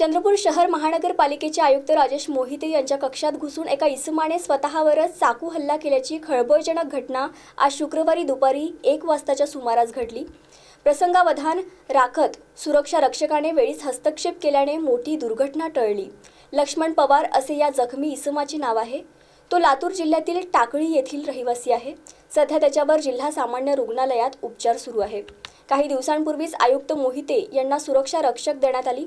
चंद्रपूर शहर महानगरपालिकेचे आयुक्त राजेश मोहिते यांच्या कक्षात घुसून एका इसमाने स्वतःवरच चाकू हल्ला केल्याची खळबळजनक घटना आज शुक्रवारी दुपारी एक वाजताच्या सुमारास घडली प्रसंगावधान राखत सुरक्षा रक्षकाने वेळीच हस्तक्षेप केल्याने मोठी दुर्घटना टळली लक्ष्मण पवार असे या जखमी इसमाचे नाव आहे तो लातूर जिल्ह्यातील टाकळी येथील रहिवासी आहे सध्या त्याच्यावर जिल्हा सामान्य रुग्णालयात उपचार सुरू आहे काही दिवसांपूर्वीच आयुक्त मोहिते यांना सुरक्षा रक्षक देण्यात आली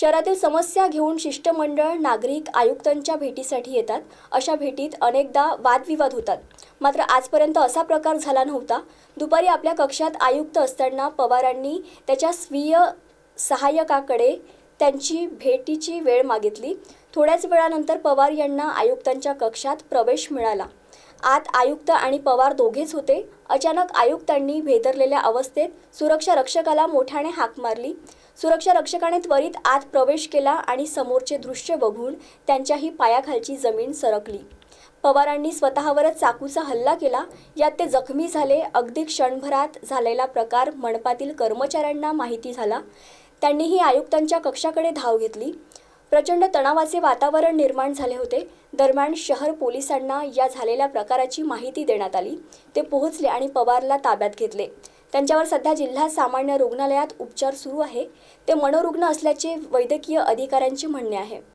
शहरातील समस्या घेऊन शिष्टमंडळ नागरिक आयुक्तांच्या भेटीसाठी येतात अशा भेटीत अनेकदा वादविवाद होतात मात्र आजपर्यंत असा प्रकार झाला नव्हता दुपारी आपल्या कक्षात आयुक्त असताना पवारांनी त्याच्या स्वीय सहाय्यकाकडे त्यांची भेटीची वेळ मागितली थोड्याच वेळानंतर पवार यांना आयुक्तांच्या कक्षात प्रवेश मिळाला आत आयुक्त आणि पवार दोघेच होते अचानक आयुक्तांनी भेदरलेल्या अवस्थेत सुरक्षा रक्षकाला मोठ्याने हाक मारली सुरक्षा रक्षकाने त्वरित आत प्रवेश केला आणि समोरचे दृश्य बघून त्यांच्याही पायाखालची जमीन सरकली पवारांनी स्वतःवरच चाकूचा हल्ला केला यात ते जखमी झाले अगदी क्षणभरात झालेला प्रकार मनपातील कर्मचाऱ्यांना माहिती झाला त्यांनीही आयुक्तांच्या कक्षाकडे धाव घेतली प्रचंड तणावाचे वातावरण निर्माण झाले होते दरम्यान शहर पोलिसांना या झालेल्या प्रकाराची माहिती देण्यात आली ते पोहोचले आणि पवारला ताब्यात घेतले त्यांच्यावर सध्या जिल्हा सामान्य रुग्णालयात उपचार सुरू आहे ते मनोरुग्ण असल्याचे वैद्यकीय अधिकाऱ्यांचे म्हणणे आहे